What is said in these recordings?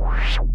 you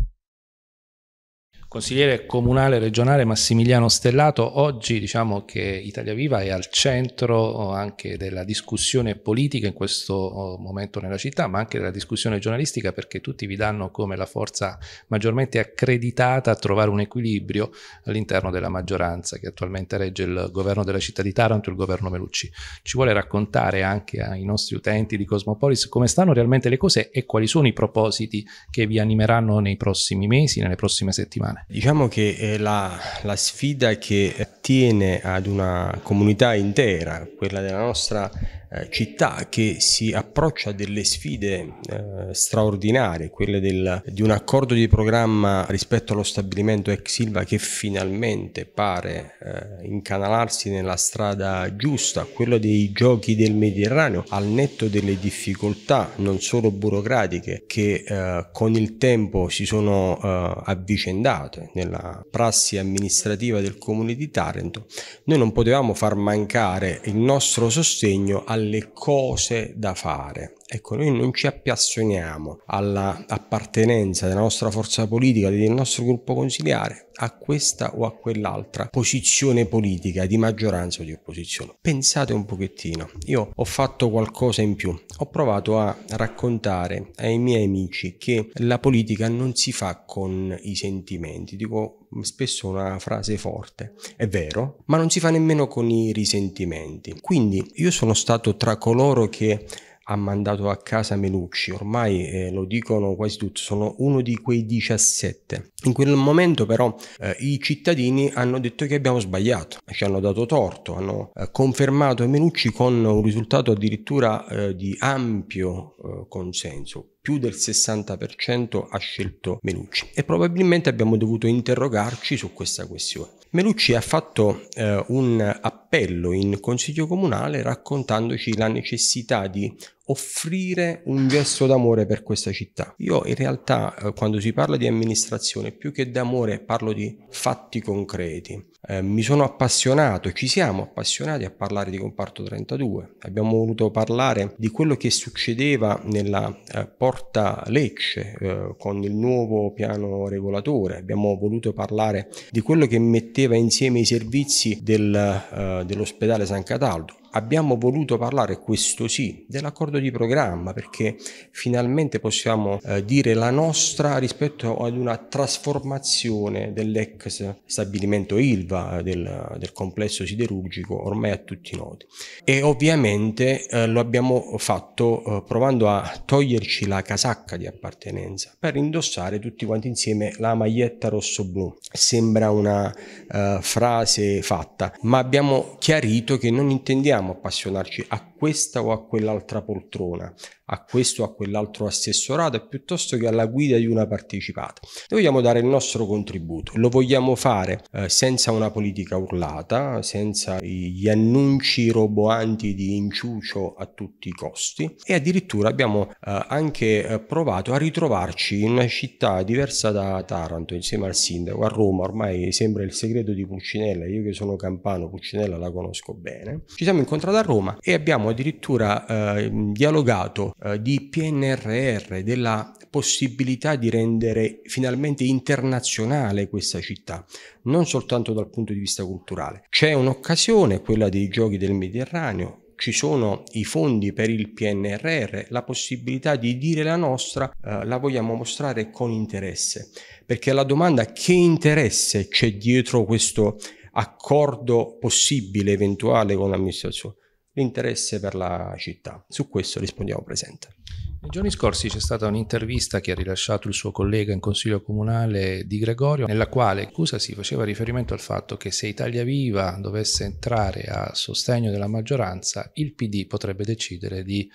Consigliere comunale regionale Massimiliano Stellato, oggi diciamo che Italia Viva è al centro oh, anche della discussione politica in questo oh, momento nella città, ma anche della discussione giornalistica perché tutti vi danno come la forza maggiormente accreditata a trovare un equilibrio all'interno della maggioranza che attualmente regge il governo della città di Taranto e il governo Melucci. Ci vuole raccontare anche ai nostri utenti di Cosmopolis come stanno realmente le cose e quali sono i propositi che vi animeranno nei prossimi mesi, nelle prossime settimane? Diciamo che eh, la, la, sfida che eh, tiene ad una comunità intera, quella della nostra eh, città che si approccia a delle sfide eh, straordinarie, quelle del, di un accordo di programma rispetto allo stabilimento ex Silva che finalmente pare eh, incanalarsi nella strada giusta, quello dei giochi del Mediterraneo, al netto delle difficoltà non solo burocratiche che eh, con il tempo si sono eh, avvicendate nella prassi amministrativa del comune di Taranto, noi non potevamo far mancare il nostro sostegno alle alle cose da fare. Ecco, noi non ci appassioniamo all'appartenenza della nostra forza politica, del nostro gruppo consigliare, a questa o a quell'altra posizione politica di maggioranza o di opposizione. Pensate un pochettino, io ho fatto qualcosa in più, ho provato a raccontare ai miei amici che la politica non si fa con i sentimenti, dico spesso una frase forte, è vero, ma non si fa nemmeno con i risentimenti. Quindi io sono stato tra coloro che ha mandato a casa Melucci, ormai eh, lo dicono quasi tutti, sono uno di quei 17. In quel momento però eh, i cittadini hanno detto che abbiamo sbagliato, ci hanno dato torto, hanno eh, confermato Melucci con un risultato addirittura eh, di ampio eh, consenso, più del 60% ha scelto Melucci e probabilmente abbiamo dovuto interrogarci su questa questione. Melucci ha fatto eh, un appello in consiglio comunale raccontandoci la necessità di offrire un gesto d'amore per questa città. Io in realtà eh, quando si parla di amministrazione più che d'amore parlo di fatti concreti. Eh, mi sono appassionato, ci siamo appassionati a parlare di comparto 32, abbiamo voluto parlare di quello che succedeva nella eh, Porta Lecce eh, con il nuovo piano regolatore, abbiamo voluto parlare di quello che metteva insieme i servizi del, eh, dell'ospedale San Cataldo abbiamo voluto parlare, questo sì, dell'accordo di programma perché finalmente possiamo eh, dire la nostra rispetto ad una trasformazione dell'ex stabilimento Ilva eh, del, del complesso siderurgico ormai a tutti noti. E ovviamente eh, lo abbiamo fatto eh, provando a toglierci la casacca di appartenenza per indossare tutti quanti insieme la maglietta rosso-blu. Sembra una eh, frase fatta, ma abbiamo chiarito che non intendiamo chama Passionarte a questa o a quell'altra poltrona, a questo o a quell'altro assessorato, piuttosto che alla guida di una partecipata. Noi vogliamo dare il nostro contributo, lo vogliamo fare eh, senza una politica urlata, senza gli annunci roboanti di inciucio a tutti i costi e addirittura abbiamo eh, anche eh, provato a ritrovarci in una città diversa da Taranto insieme al sindaco a Roma, ormai sembra il segreto di Pulcinella, io che sono campano Pulcinella la conosco bene. Ci siamo incontrati a Roma e abbiamo abbiamo addirittura eh, dialogato eh, di PNRR, della possibilità di rendere finalmente internazionale questa città, non soltanto dal punto di vista culturale. C'è un'occasione, quella dei giochi del Mediterraneo, ci sono i fondi per il PNRR, la possibilità di dire la nostra eh, la vogliamo mostrare con interesse, perché la domanda che interesse c'è dietro questo accordo possibile eventuale con l'amministrazione? l'interesse per la città. Su questo rispondiamo presente. Nei giorni scorsi c'è stata un'intervista che ha rilasciato il suo collega in consiglio comunale di Gregorio, nella quale scusa, si faceva riferimento al fatto che se Italia Viva dovesse entrare a sostegno della maggioranza, il PD potrebbe decidere di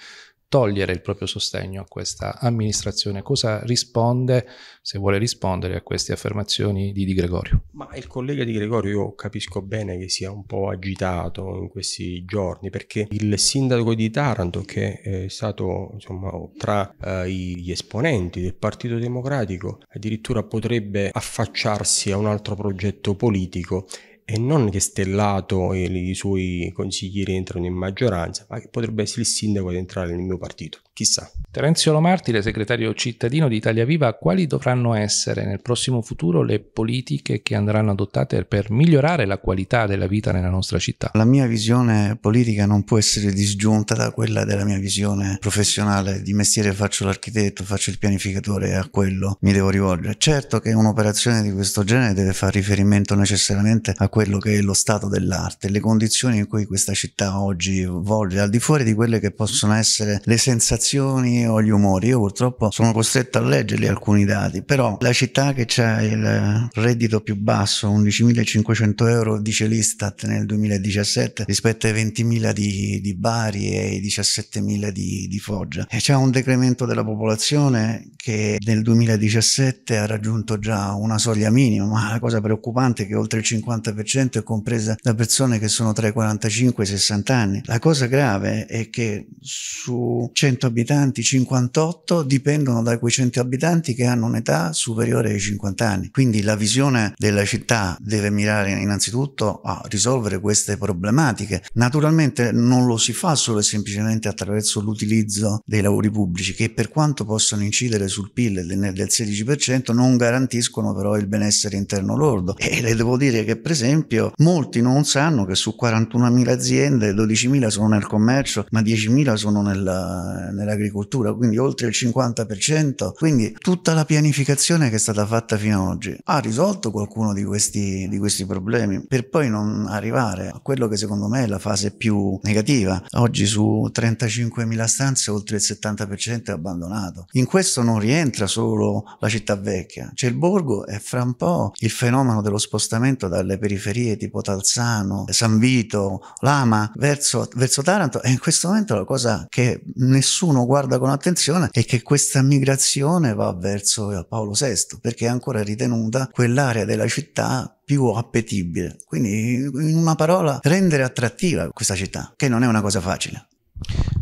togliere il proprio sostegno a questa amministrazione? Cosa risponde, se vuole rispondere, a queste affermazioni di Di Gregorio? Ma il collega Di Gregorio io capisco bene che sia un po' agitato in questi giorni perché il sindaco di Taranto che è stato insomma, tra eh, gli esponenti del Partito Democratico addirittura potrebbe affacciarsi a un altro progetto politico e non che Stellato e i suoi consiglieri entrano in maggioranza, ma che potrebbe essere il sindaco ad entrare nel mio partito, chissà. Terenzio Lomartire, segretario cittadino di Italia Viva, quali dovranno essere nel prossimo futuro le politiche che andranno adottate per migliorare la qualità della vita nella nostra città? La mia visione politica non può essere disgiunta da quella della mia visione professionale, di mestiere faccio l'architetto, faccio il pianificatore, e a quello mi devo rivolgere. Certo che un'operazione di questo genere deve fare riferimento necessariamente a quello quello che è lo stato dell'arte, le condizioni in cui questa città oggi volge, al di fuori di quelle che possono essere le sensazioni o gli umori. Io purtroppo sono costretto a leggerli alcuni dati, però la città che c'è il reddito più basso, 11.500 euro, dice l'Istat nel 2017, rispetto ai 20.000 di, di Bari e ai 17.000 di, di Foggia. E c'è un decremento della popolazione che nel 2017 ha raggiunto già una soglia minima, ma la cosa preoccupante è che oltre il 50% gente è compresa da persone che sono tra i 45 e i 60 anni. La cosa grave è che su 100 abitanti 58 dipendono da quei 100 abitanti che hanno un'età superiore ai 50 anni. Quindi la visione della città deve mirare innanzitutto a risolvere queste problematiche. Naturalmente non lo si fa solo e semplicemente attraverso l'utilizzo dei lavori pubblici che per quanto possano incidere sul PIL del 16% non garantiscono però il benessere interno lordo e le devo dire che per esempio esempio, molti non sanno che su 41.000 aziende 12.000 sono nel commercio, ma 10.000 sono nella, nell'agricoltura, quindi oltre il 50%. Quindi tutta la pianificazione che è stata fatta fino ad oggi ha risolto qualcuno di questi, di questi problemi per poi non arrivare a quello che secondo me è la fase più negativa. Oggi su 35.000 stanze oltre il 70% è abbandonato. In questo non rientra solo la città vecchia, c'è il borgo e fra un po' il fenomeno dello spostamento dalle periferie periferie tipo Talzano, San Vito, Lama, verso, verso Taranto e in questo momento la cosa che nessuno guarda con attenzione è che questa migrazione va verso Paolo VI perché è ancora ritenuta quell'area della città più appetibile. Quindi, in una parola, rendere attrattiva questa città, che non è una cosa facile.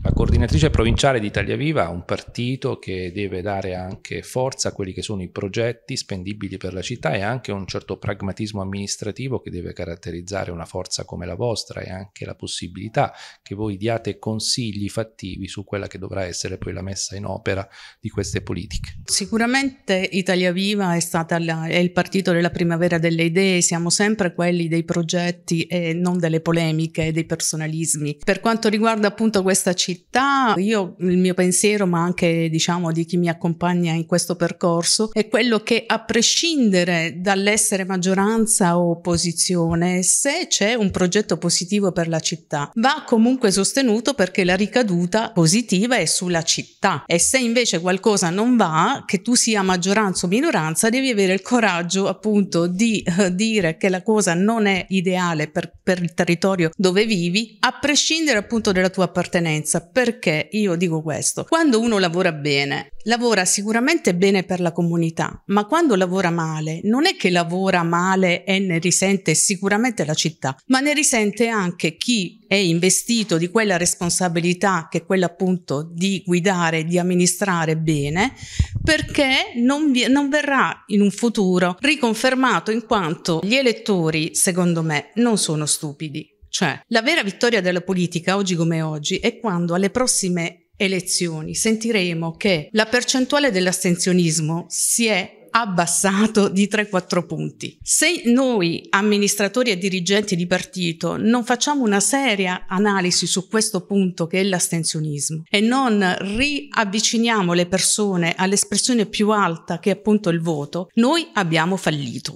La coordinatrice provinciale di Italia Viva è un partito che deve dare anche forza a quelli che sono i progetti spendibili per la città e anche un certo pragmatismo amministrativo che deve caratterizzare una forza come la vostra e anche la possibilità che voi diate consigli fattivi su quella che dovrà essere poi la messa in opera di queste politiche. Sicuramente Italia Viva è, la, è il partito della primavera delle idee, siamo sempre quelli dei progetti e non delle polemiche e dei personalismi. Per quanto riguarda appunto questa città, io il mio pensiero, ma anche diciamo di chi mi accompagna in questo percorso, è quello che a prescindere dall'essere maggioranza o opposizione, se c'è un progetto positivo per la città, va comunque sostenuto perché la ricaduta positiva è sulla città e se invece qualcosa non va, che tu sia maggioranza o minoranza, devi avere il coraggio appunto di eh, dire che la cosa non è ideale per, per il territorio dove vivi, a prescindere appunto della tua appartenenza appartenenza. Perché io dico questo? Quando uno lavora bene, lavora sicuramente bene per la comunità, ma quando lavora male, non è che lavora male e ne risente sicuramente la città, ma ne risente anche chi è investito di quella responsabilità che è quella appunto di guidare, di amministrare bene, perché non, vi, non verrà in un futuro riconfermato in quanto gli elettori, secondo me, non sono stupidi. Cioè, la vera vittoria della politica, oggi come oggi, è quando alle prossime elezioni sentiremo che la percentuale dell'astensionismo si è abbassato di 3-4 punti. Se noi amministratori e dirigenti di partito non facciamo una seria analisi su questo punto che è l'astensionismo e non riavviciniamo le persone all'espressione più alta che è appunto il voto, noi abbiamo fallito.